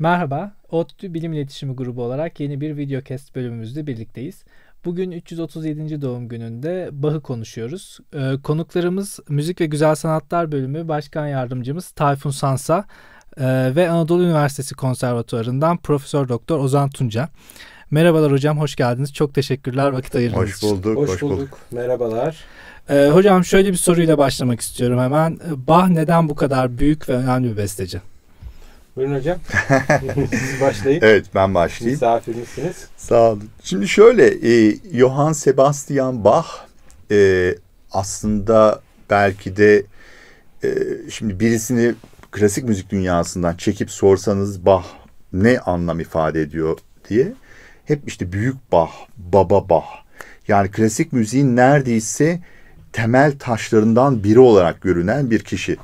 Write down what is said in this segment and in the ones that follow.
Merhaba, ODTÜ Bilim İletişimi Grubu olarak yeni bir video videocast bölümümüzde birlikteyiz. Bugün 337. doğum gününde Bach'ı konuşuyoruz. Ee, konuklarımız Müzik ve Güzel Sanatlar Bölümü Başkan Yardımcımız Tayfun Sansa e, ve Anadolu Üniversitesi Konservatuvarından Profesör Doktor Ozan Tunca. Merhabalar hocam, hoş geldiniz. Çok teşekkürler vakit ayırdığınız için. Hoş bulduk, hoş, bulduk. bulduk. Merhabalar. Ee, hocam şöyle bir soruyla başlamak istiyorum hemen. Bach neden bu kadar büyük ve önemli bir besteci? Buyurun hocam. Siz başlayın. Evet ben başlayayım. Misafirimizsiniz. Sağ olun. Şimdi şöyle e, Johann Sebastian Bach e, aslında belki de e, şimdi birisini klasik müzik dünyasından çekip sorsanız Bach ne anlam ifade ediyor diye hep işte büyük Bach, baba Bach. Yani klasik müziğin neredeyse temel taşlarından biri olarak görünen bir kişi.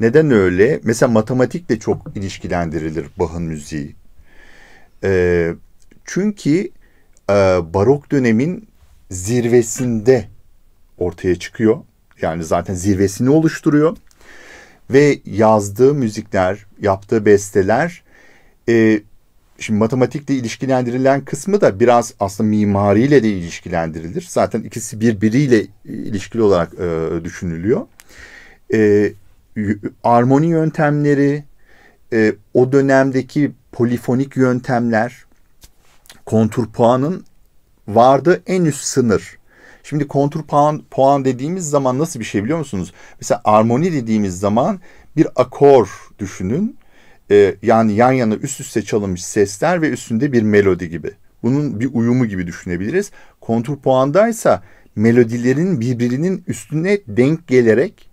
Neden öyle? Mesela matematikle çok ilişkilendirilir Bach'ın müziği. E, çünkü e, barok dönemin zirvesinde ortaya çıkıyor. Yani zaten zirvesini oluşturuyor. Ve yazdığı müzikler, yaptığı besteler... E, Şimdi matematikle ilişkilendirilen kısmı da biraz aslında mimariyle de ilişkilendirilir. Zaten ikisi birbiriyle ilişkili olarak e, düşünülüyor. E, armoni yöntemleri, e, o dönemdeki polifonik yöntemler, kontrpuanın vardı en üst sınır. Şimdi kontrpuan puan dediğimiz zaman nasıl bir şey biliyor musunuz? Mesela armoni dediğimiz zaman bir akor düşünün. E, yani yan yana üst üste çalınmış sesler ve üstünde bir melodi gibi. Bunun bir uyumu gibi düşünebiliriz. Kontrpuandaysa melodilerin birbirinin üstüne denk gelerek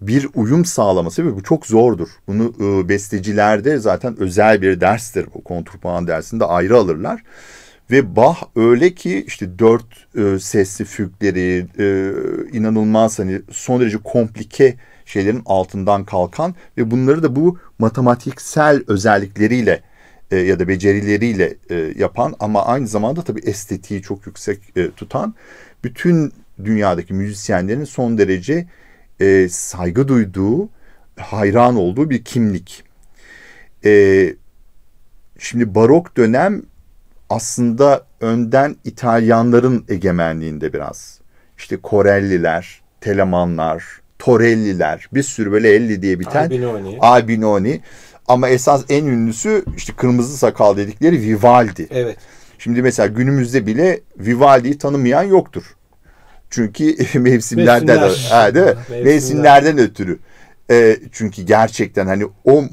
bir uyum sağlaması ve bu çok zordur. Bunu e, bestecilerde zaten özel bir derstir bu kontrpuan dersinde ayrı alırlar. Ve Bach öyle ki işte dört e, sesli fügleri e, inanılmaz hani son derece komplike şeylerin altından kalkan ve bunları da bu matematiksel özellikleriyle e, ya da becerileriyle e, yapan ama aynı zamanda tabii estetiği çok yüksek e, tutan bütün dünyadaki müzisyenlerin son derece e, saygı duyduğu, hayran olduğu bir kimlik. E, şimdi barok dönem aslında önden İtalyanların egemenliğinde biraz. İşte Korelliler, Telemanlar, Torelliler, bir sürü böyle elli diye biten Albinoni. Albinoni. Ama esas en ünlüsü işte kırmızı sakal dedikleri Vivaldi. Evet. Şimdi mesela günümüzde bile Vivaldi'yi tanımayan yoktur. Çünkü mevsimlerden Mevsimler. ha, değil mi? Mevsimler. mevsimlerden ötürü. E, çünkü gerçekten hani o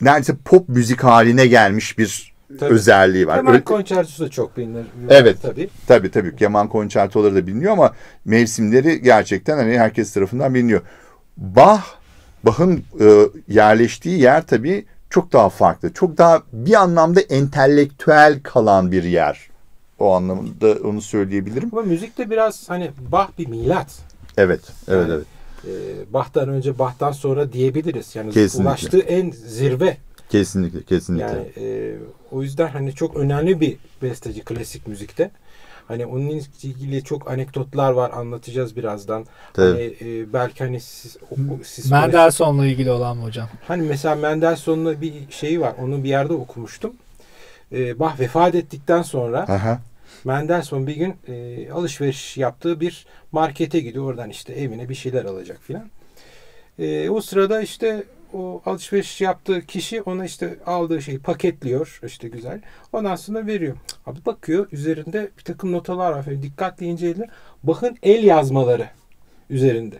neredeyse pop müzik haline gelmiş bir tabii. özelliği var. Keman Öyle... konçertosu da çok bilinir. Evet. Tabii. Tabii tabii. Keman konçertoları da biliniyor ama mevsimleri gerçekten hani herkes tarafından biliniyor. Bach, Bach'ın e, yerleştiği yer tabii çok daha farklı. Çok daha bir anlamda entelektüel kalan bir yer. O anlamda onu söyleyebilirim. Ama müzik de biraz hani Bach bir milat. Evet, evet, yani, evet. E, Bach'tan önce, Bach'tan sonra diyebiliriz. Yani kesinlikle. ulaştığı en zirve. Kesinlikle, kesinlikle. Yani e, o yüzden hani çok önemli bir besteci klasik müzikte. Hani onunla ilgili çok anekdotlar var anlatacağız birazdan. Tabii. Hani e, belki hani siz, o, siz Mendelssohn'la ilgili olan mı hocam? Hani mesela Mendelssohn'la bir şeyi var. Onu bir yerde okumuştum e, Bach vefat ettikten sonra Aha. Mendelssohn bir gün e, alışveriş yaptığı bir markete gidiyor. Oradan işte evine bir şeyler alacak filan. E, o sırada işte o alışveriş yaptığı kişi ona işte aldığı şeyi paketliyor işte güzel. Ondan sonra veriyor. Abi bakıyor üzerinde bir takım notalar var. Falan. Dikkatli inceleyin. Bakın el yazmaları üzerinde.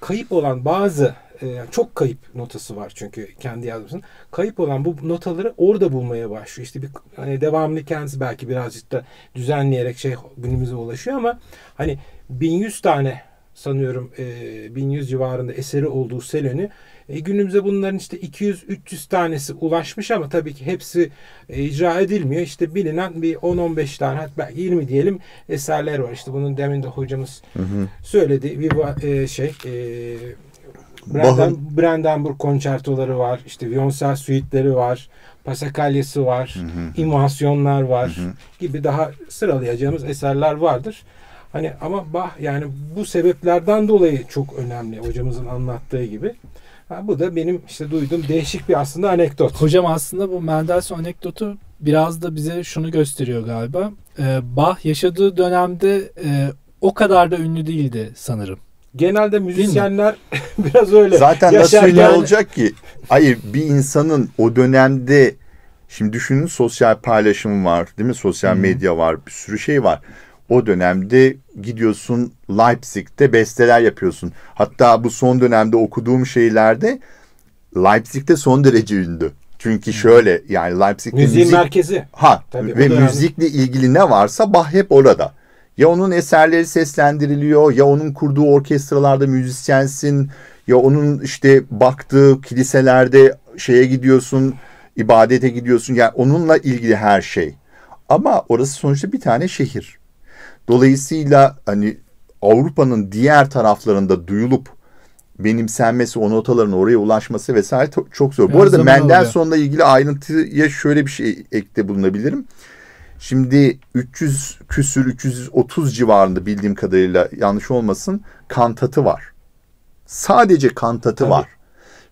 Kayıp olan bazı e, çok kayıp notası var çünkü kendi yazmasının. Kayıp olan bu notaları orada bulmaya başlıyor. İşte bir hani devamlı kendisi belki birazcık da düzenleyerek şey günümüze ulaşıyor ama hani 1100 tane sanıyorum e, 1100 civarında eseri olduğu Selön'ü e, günümüze bunların işte 200-300 tanesi ulaşmış ama tabii ki hepsi e, icra edilmiyor. İşte bilinen bir 10-15 tane hatta belki 20 diyelim eserler var. İşte bunun demin de hocamız hı hı. söyledi. bir e, şey e, Branden, Brandenburg konçertoları var, işte Viyonsel suitleri var, Pasakalyası var, hı hı. imasyonlar var hı hı. gibi daha sıralayacağımız eserler vardır. Hani ama bah yani bu sebeplerden dolayı çok önemli hocamızın anlattığı gibi. Ha, bu da benim işte duyduğum değişik bir aslında anekdot. Hocam aslında bu Mendelssohn anekdotu biraz da bize şunu gösteriyor galiba. Ee, Bach yaşadığı dönemde e, o kadar da ünlü değildi sanırım. Genelde müzisyenler biraz öyle. Zaten yaşarken... nasıl yani. olacak ki? Hayır bir insanın o dönemde şimdi düşünün sosyal paylaşım var değil mi? Sosyal hmm. medya var bir sürü şey var. O dönemde gidiyorsun Leipzig'te besteler yapıyorsun. Hatta bu son dönemde okuduğum şeylerde Leipzig'te son derece ünlü. Çünkü şöyle yani Leipzig'te Müziğin müzik, merkezi. Ha Tabii, ve müzikle ilgili ne varsa bah hep orada. Ya onun eserleri seslendiriliyor ya onun kurduğu orkestralarda müzisyensin ya onun işte baktığı kiliselerde şeye gidiyorsun, ibadete gidiyorsun. Yani onunla ilgili her şey. Ama orası sonuçta bir tane şehir. Dolayısıyla hani Avrupa'nın diğer taraflarında duyulup benimsenmesi, o notaların oraya ulaşması vesaire çok zor. Yani Bu arada Mendelssohn'la ilgili ayrıntıya şöyle bir şey ekte bulunabilirim. Şimdi 300 küsür 330 civarında bildiğim kadarıyla yanlış olmasın kantatı var. Sadece kantatı Tabii. var.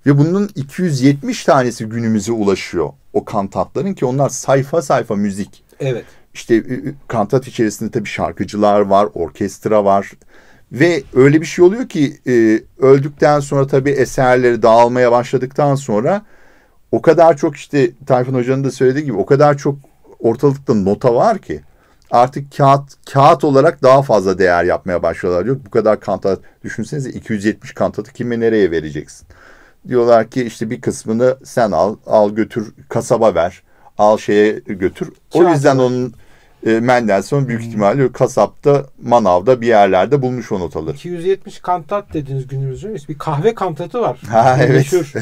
Ve bunun 270 tanesi günümüze ulaşıyor o kantatların ki onlar sayfa sayfa müzik. Evet. İşte kantat içerisinde tabii şarkıcılar var, orkestra var. Ve öyle bir şey oluyor ki ıı, öldükten sonra tabii eserleri dağılmaya başladıktan sonra o kadar çok işte Tayfun Hoca'nın da söylediği gibi o kadar çok ortalıkta nota var ki artık kağıt kağıt olarak daha fazla değer yapmaya başlıyorlar. diyor. bu kadar kantat düşünseniz 270 kantatı kime nereye vereceksin? Diyorlar ki işte bir kısmını sen al, al götür kasaba ver, al şeye götür. O yüzden onun e, Mendelssohn büyük hmm. ihtimalle kasapta, manavda bir yerlerde bulmuş o notaları. 270 kantat dediğiniz günümüzde bir kahve kantatı var. Ha, evet. Meşhur.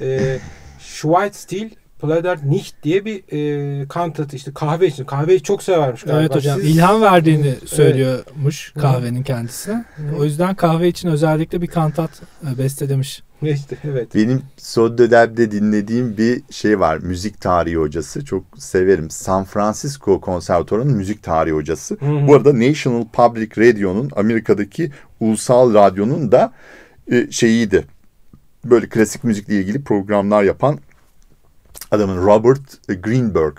ee, Schweizstil Plader Nicht diye bir e, kantatı işte kahve için. Kahveyi çok severmiş galiba. Evet hocam Siz... ilham verdiğini söylüyormuş evet. kahvenin kendisi. Evet. O yüzden kahve için özellikle bir kantat e, bestelemiş. İşte evet. Benim son dönemde dinlediğim bir şey var. Müzik tarihi hocası. Çok severim. San Francisco Konservatuvarı'nın müzik tarihi hocası. Hı hı. Bu arada National Public Radio'nun Amerika'daki ulusal radyonun da e, şeyiydi. Böyle klasik müzikle ilgili programlar yapan adamın Robert Greenberg.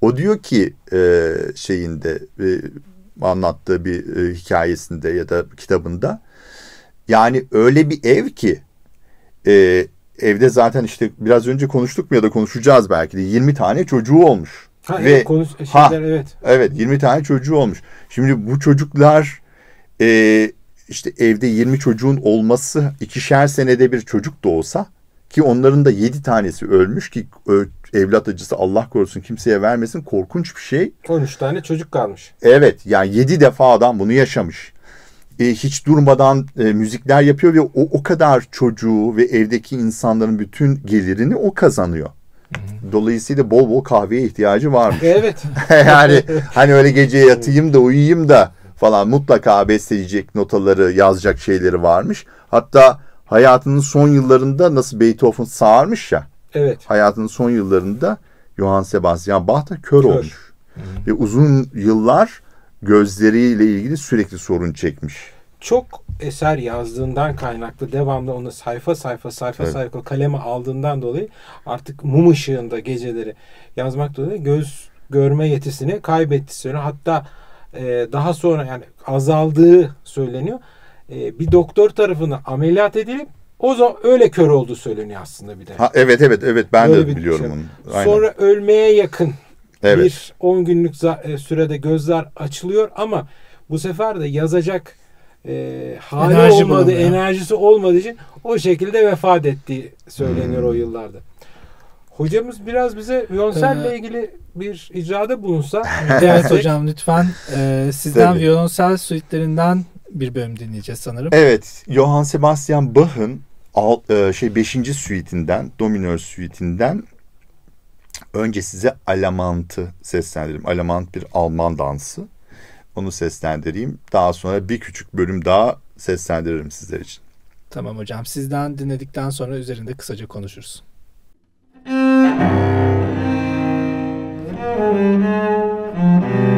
O diyor ki e, şeyinde e, anlattığı bir e, hikayesinde ya da kitabında yani öyle bir ev ki e, evde zaten işte biraz önce konuştuk mu ya da konuşacağız belki de 20 tane çocuğu olmuş. Ha, Ve, evet, konuş, şeyler, ha, evet. evet 20 tane çocuğu olmuş. Şimdi bu çocuklar e, işte evde 20 çocuğun olması ikişer senede bir çocuk doğsa. Ki onların da yedi tanesi ölmüş ki evlat acısı Allah korusun kimseye vermesin korkunç bir şey. 13 tane çocuk kalmış. Evet yani yedi defa adam bunu yaşamış. E, hiç durmadan e, müzikler yapıyor ve o, o kadar çocuğu ve evdeki insanların bütün gelirini o kazanıyor. Dolayısıyla bol bol kahveye ihtiyacı varmış. Evet. yani hani öyle gece yatayım da uyuyayım da falan mutlaka besleyecek notaları yazacak şeyleri varmış. Hatta hayatının son yıllarında nasıl Beethoven sağırmış ya. Evet. Hayatının son yıllarında Johann Sebastian Bach da kör, kör. olmuş. Hı. Ve uzun yıllar gözleriyle ilgili sürekli sorun çekmiş. Çok eser yazdığından kaynaklı devamlı onu sayfa sayfa sayfa evet. sayfa kaleme aldığından dolayı artık mum ışığında geceleri yazmak dolayı göz görme yetisini kaybetti söyleniyor. Hatta e, daha sonra yani azaldığı söyleniyor. Ee, bir doktor tarafından ameliyat edilip o zaman öyle kör oldu söyleniyor aslında bir de. Ha, evet evet evet ben Böyle de biliyorum şey. onu Sonra ölmeye yakın evet. bir 10 günlük e, sürede gözler açılıyor ama bu sefer de yazacak e, hali Enerji olmadığı, bulundu. enerjisi olmadığı için o şekilde vefat ettiği söyleniyor hmm. o yıllarda. Hocamız biraz bize viyonsel'le ee, ilgili bir icrada bulunsa. evet hocam lütfen e, sizden Tabii. viyonsel suitlerinden bir bölüm dinleyeceğiz sanırım. Evet. Johann Sebastian Bach'ın e, şey 5. suitinden, Dominör suitinden önce size Alamant'ı seslendireyim. Alamant bir Alman dansı. Onu seslendireyim. Daha sonra bir küçük bölüm daha seslendiririm sizler için. Tamam hocam. Sizden dinledikten sonra üzerinde kısaca konuşuruz. Müzik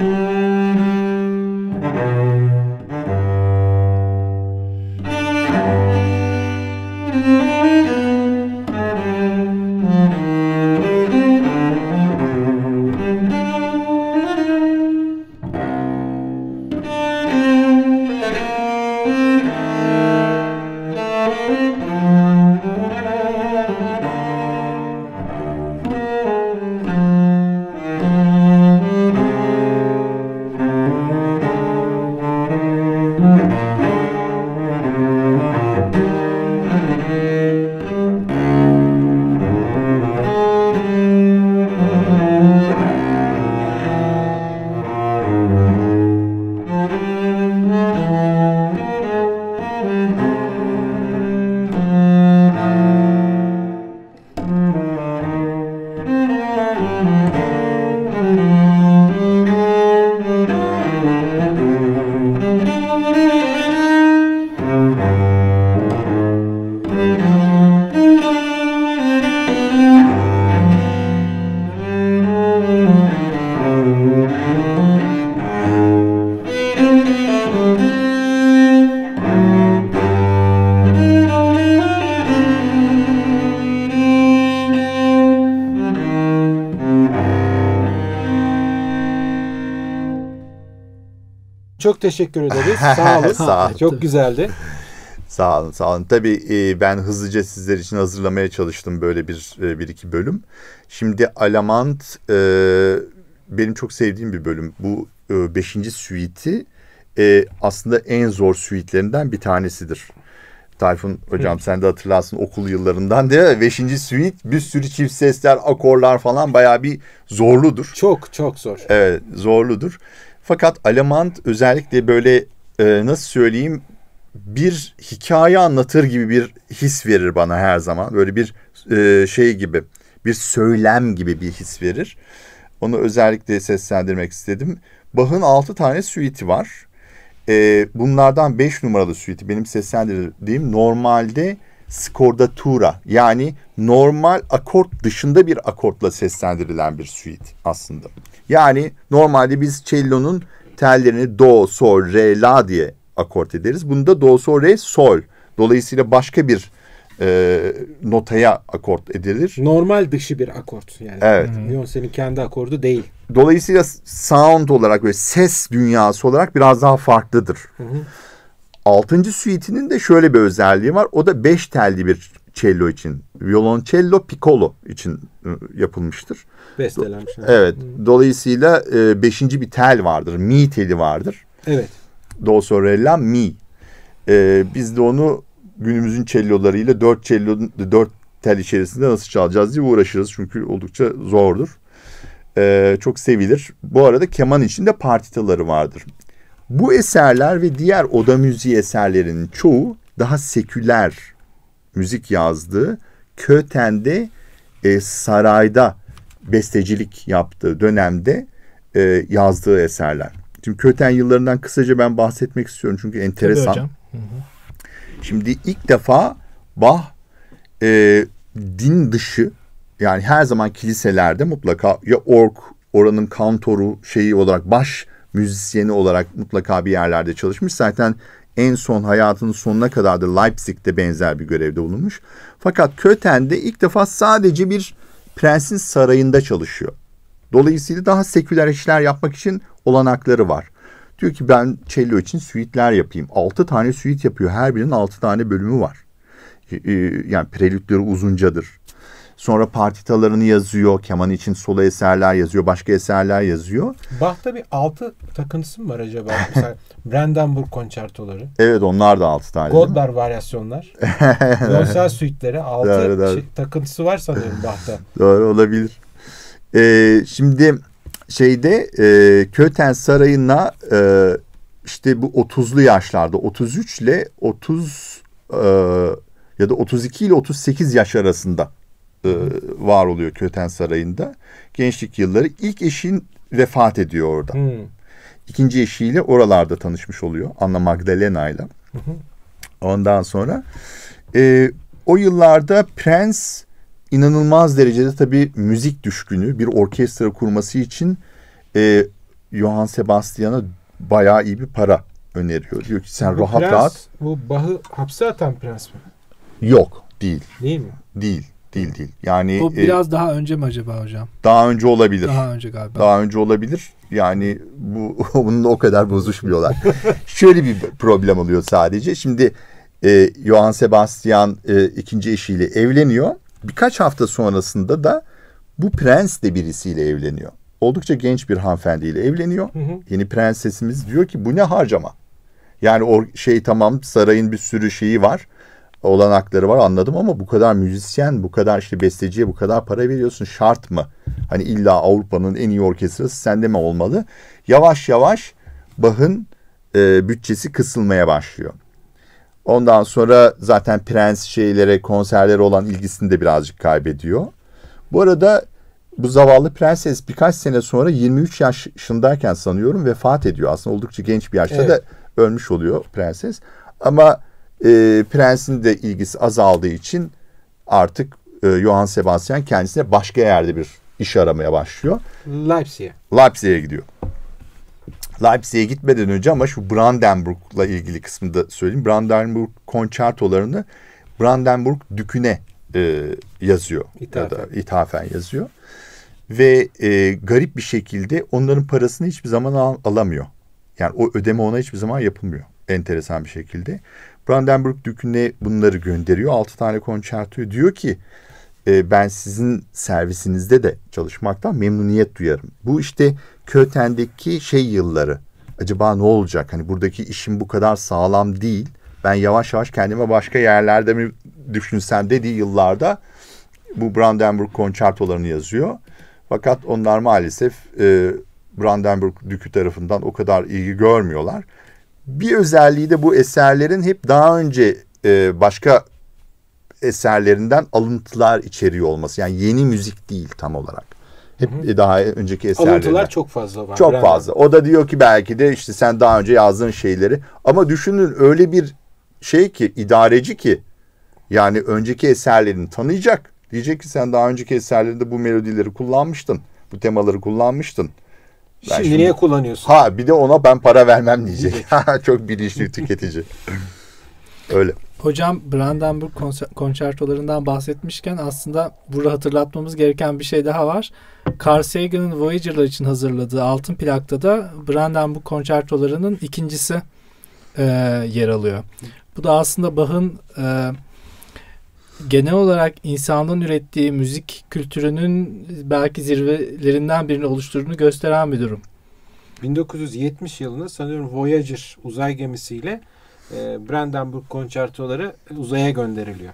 Música Çok teşekkür ederiz. Sağ olun. sağ olun. Çok güzeldi. Sağ olun, sağ olun. Tabii e, ben hızlıca sizler için hazırlamaya çalıştım böyle bir e, bir iki bölüm. Şimdi Alamant e, benim çok sevdiğim bir bölüm. Bu e, beşinci süiti e, aslında en zor süitlerinden bir tanesidir. Tayfun hocam sen de hatırlarsın okul yıllarından değil mi? Beşinci suite bir sürü çift sesler, akorlar falan bayağı bir zorludur. Çok çok zor. Evet zorludur. Fakat Alamand özellikle böyle e, nasıl söyleyeyim bir hikaye anlatır gibi bir his verir bana her zaman. Böyle bir e, şey gibi bir söylem gibi bir his verir. Onu özellikle seslendirmek istedim. Bach'ın altı tane süiti var. E, bunlardan beş numaralı süiti benim seslendirdiğim normalde Skorda tura yani normal akort dışında bir akortla seslendirilen bir suite aslında. Yani normalde biz cello'nun tellerini do, sol, re, la diye akort ederiz. Bunda do, sol, re, sol. Dolayısıyla başka bir e, notaya akort edilir. Normal dışı bir akort yani. Evet. Hmm. senin kendi akordu değil. Dolayısıyla sound olarak böyle ses dünyası olarak biraz daha farklıdır. Hı hı. Altıncı süitinin de şöyle bir özelliği var. O da beş telli bir cello için. Violoncello piccolo için ıı, yapılmıştır. Bestelenmiş. Yani. Evet. Hı. Hmm. Dolayısıyla e, beşinci bir tel vardır. Mi teli vardır. Evet. Do sorella mi. E, biz de onu günümüzün cellolarıyla dört cello dört tel içerisinde nasıl çalacağız diye uğraşırız. Çünkü oldukça zordur. E, çok sevilir. Bu arada keman içinde partitaları vardır. Bu eserler ve diğer oda müziği eserlerinin çoğu daha seküler müzik yazdığı Köten'de e, sarayda bestecilik yaptığı dönemde e, yazdığı eserler. Şimdi Köten yıllarından kısaca ben bahsetmek istiyorum çünkü enteresan. Şimdi ilk defa Bach e, din dışı yani her zaman kiliselerde mutlaka ya ork oranın kantoru şeyi olarak baş müzisyeni olarak mutlaka bir yerlerde çalışmış. Zaten en son hayatının sonuna kadar da Leipzig'te benzer bir görevde bulunmuş. Fakat Köthen'de ilk defa sadece bir prensin sarayında çalışıyor. Dolayısıyla daha seküler işler yapmak için olanakları var. Diyor ki ben cello için suitler yapayım. Altı tane suit yapıyor. Her birinin altı tane bölümü var. Ee, yani prelütleri uzuncadır. Sonra partitalarını yazıyor. Keman için solo eserler yazıyor. Başka eserler yazıyor. Bach'ta bir altı takıntısı mı var acaba? Mesela Brandenburg konçertoları. Evet onlar da altı tane. Godler varyasyonlar. Konser suitleri altı doğru, doğru. Şey, takıntısı var sanıyorum Bach'ta. doğru olabilir. Ee, şimdi şeyde e, Köten Sarayı'na e, işte bu 30'lu yaşlarda 33 ile 30 e, ya da 32 ile 38 yaş arasında e, var oluyor Köten Sarayı'nda. Gençlik yılları ilk eşin vefat ediyor orada. Hmm. İkinci eşiyle oralarda tanışmış oluyor. Anna Magdalena ile. Ondan sonra e, o yıllarda Prens inanılmaz derecede tabii müzik düşkünü. Bir orkestra kurması için e, Johann Sebastian'a bayağı iyi bir para öneriyor. Diyor ki sen bu rahat prens, rahat. Bu Bach'ı hapse atan prens mi? Yok değil. Değil mi? Değil. Değil değil. Yani Bu e, biraz e, daha önce mi acaba hocam? Daha önce olabilir. Daha önce galiba. Daha önce olabilir. Yani bu bunun o kadar bozuşmuyorlar. Şöyle bir problem oluyor sadece. Şimdi e, Johann Sebastian e, ikinci eşiyle evleniyor. Birkaç hafta sonrasında da bu prens de birisiyle evleniyor. Oldukça genç bir hanımefendiyle evleniyor. Hı hı. Yeni prensesimiz diyor ki bu ne harcama? Yani o şey tamam sarayın bir sürü şeyi var olanakları var anladım ama bu kadar müzisyen, bu kadar işte besteciye bu kadar para veriyorsun şart mı? Hani illa Avrupa'nın en iyi orkestrası sende mi olmalı? Yavaş yavaş Bach'ın e, bütçesi kısılmaya başlıyor. Ondan sonra zaten Prens şeylere, konserlere olan ilgisini de birazcık kaybediyor. Bu arada bu zavallı prenses birkaç sene sonra 23 yaşındayken sanıyorum vefat ediyor. Aslında oldukça genç bir yaşta evet. da ölmüş oluyor prenses. Ama e, prensin de ilgisi azaldığı için artık e, Johann Sebastian kendisine başka yerde bir iş aramaya başlıyor. Leipzig'e. Leipzig'e gidiyor. Leipzig'e gitmeden önce ama şu Brandenburg'la ilgili kısmını da söyleyeyim. Brandenburg konçertolarını Brandenburg düküne e, yazıyor. İthafen. Ya da ithafen yazıyor. Ve e, garip bir şekilde onların parasını hiçbir zaman al alamıyor. Yani o ödeme ona hiçbir zaman yapılmıyor. Enteresan bir şekilde. Brandenburg Dükü'ne bunları gönderiyor. Altı tane konçertoyu diyor ki e, ben sizin servisinizde de çalışmaktan memnuniyet duyarım. Bu işte Köten'deki şey yılları. Acaba ne olacak? Hani buradaki işim bu kadar sağlam değil. Ben yavaş yavaş kendime başka yerlerde mi düşünsem dediği yıllarda bu Brandenburg konçertolarını yazıyor. Fakat onlar maalesef e, Brandenburg Dükü tarafından o kadar ilgi görmüyorlar. Bir özelliği de bu eserlerin hep daha önce e, başka eserlerinden alıntılar içeriyor olması. Yani yeni müzik değil tam olarak. Hep hı hı. E, daha önceki eserlerinden. Alıntılar çok fazla var. Çok fazla. O da diyor ki belki de işte sen daha önce yazdığın şeyleri. Ama düşünün öyle bir şey ki idareci ki yani önceki eserlerini tanıyacak. Diyecek ki sen daha önceki eserlerinde bu melodileri kullanmıştın. Bu temaları kullanmıştın. Ben şimdi, şimdi niye kullanıyorsun? Ha bir de ona ben para vermem diyecek. Çok bilinçli tüketici. Öyle. Hocam Brandenburg konser, konçertolarından bahsetmişken aslında burada hatırlatmamız gereken bir şey daha var. Carl Sagan'ın Voyager'lar için hazırladığı altın plakta da Brandenburg konçertolarının ikincisi e, yer alıyor. Bu da aslında Bach'ın e, genel olarak insanlığın ürettiği müzik kültürünün belki zirvelerinden birini oluşturduğunu gösteren bir durum. 1970 yılında sanıyorum Voyager uzay gemisiyle e, Brandenburg konçertoları uzaya gönderiliyor.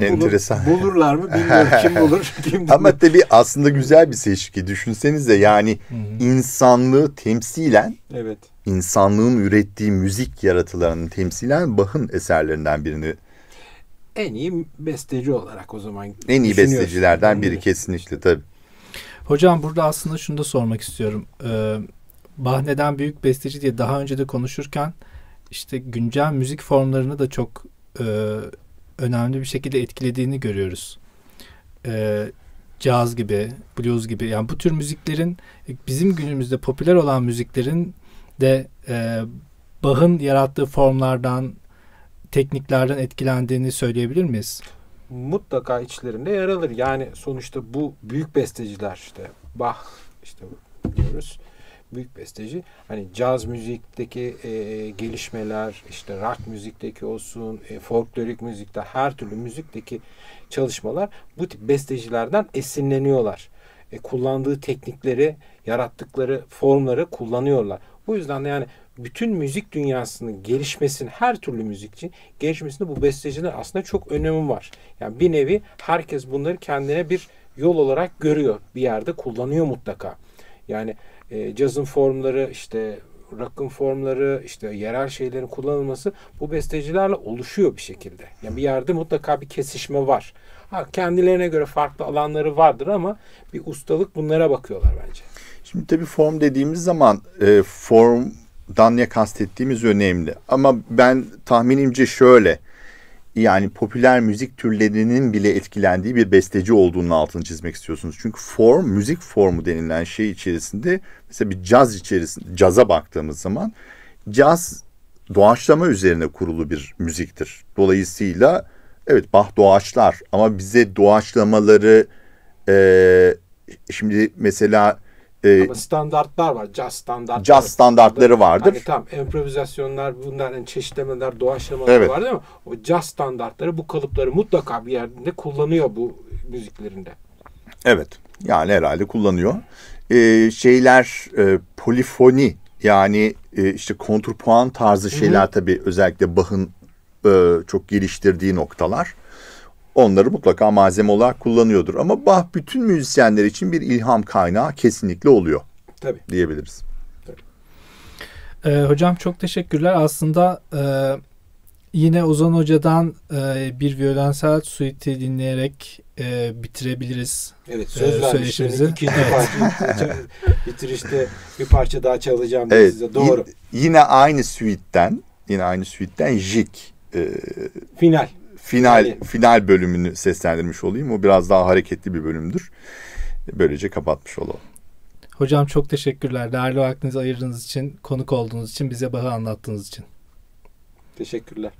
Enteresan. Bulur, bulurlar mı bilmiyorum. Kim bulur? Kim bulur? Ama tabii aslında güzel bir seçki. Düşünsenize yani Hı-hı. insanlığı temsilen evet. insanlığın ürettiği müzik yaratılarının temsilen Bach'ın eserlerinden birini en iyi besteci olarak o zaman. En iyi bestecilerden biri kesinlikle tabii. Hocam burada aslında şunu da sormak istiyorum. Ee, Bahne'den büyük besteci diye daha önce de konuşurken işte güncel müzik formlarını da çok e, önemli bir şekilde etkilediğini görüyoruz. E, caz gibi, blues gibi yani bu tür müziklerin bizim günümüzde popüler olan müziklerin de e, Bach'ın yarattığı formlardan tekniklerden etkilendiğini söyleyebilir miyiz? Mutlaka içlerinde yer alır. Yani sonuçta bu büyük besteciler işte Bach işte diyoruz büyük besteci. Hani caz müzikteki e, gelişmeler, işte rock müzikteki olsun, e, folklorik müzikte her türlü müzikteki çalışmalar bu tip bestecilerden esinleniyorlar. E, kullandığı teknikleri, yarattıkları formları kullanıyorlar. Bu yüzden de yani bütün müzik dünyasının gelişmesinin her türlü müzik için gelişmesinde bu bestecilerin aslında çok önemi var. Yani bir nevi herkes bunları kendine bir yol olarak görüyor. Bir yerde kullanıyor mutlaka. Yani e, cazın formları işte rock'ın formları işte yerel şeylerin kullanılması bu bestecilerle oluşuyor bir şekilde. Yani bir yerde mutlaka bir kesişme var. Ha, kendilerine göre farklı alanları vardır ama bir ustalık bunlara bakıyorlar bence. Şimdi tabii form dediğimiz zaman e, form Dan'ya kastettiğimiz önemli. Ama ben tahminimce şöyle yani popüler müzik türlerinin bile etkilendiği bir besteci olduğunun altını çizmek istiyorsunuz. Çünkü form, müzik formu denilen şey içerisinde mesela bir caz içerisinde, caza baktığımız zaman caz doğaçlama üzerine kurulu bir müziktir. Dolayısıyla evet bah doğaçlar ama bize doğaçlamaları e, şimdi mesela e, Ama standartlar var. Caz standartları. Caz standartları hani vardır. Hani tam improvizasyonlar, bunların çeşitlemeler, doğaçlamalar evet. var değil mi? O caz standartları bu kalıpları mutlaka bir yerinde kullanıyor bu müziklerinde. Evet. Yani herhalde kullanıyor. Ee, şeyler e, polifoni yani e, işte kontrpuan tarzı şeyler Hı -hı. tabii özellikle Bach'ın e, çok geliştirdiği noktalar onları mutlaka malzeme olarak kullanıyordur. Ama Bach bütün müzisyenler için bir ilham kaynağı kesinlikle oluyor. Tabii. Diyebiliriz. Tabii. Ee, hocam çok teşekkürler. Aslında e, yine Ozan Hoca'dan e, bir violensel suite dinleyerek e, bitirebiliriz. Evet e, söz e, vermiştim. İkinci evet. parça bitirişte bir parça daha çalacağım evet, size. Doğru. Yine aynı suite'den, yine aynı suite'den Jik. E, Final final yani. final bölümünü seslendirmiş olayım. O biraz daha hareketli bir bölümdür. Böylece kapatmış olalım. Hocam çok teşekkürler. Değerli vaktinizi ayırdığınız için, konuk olduğunuz için, bize bağı anlattığınız için. Teşekkürler.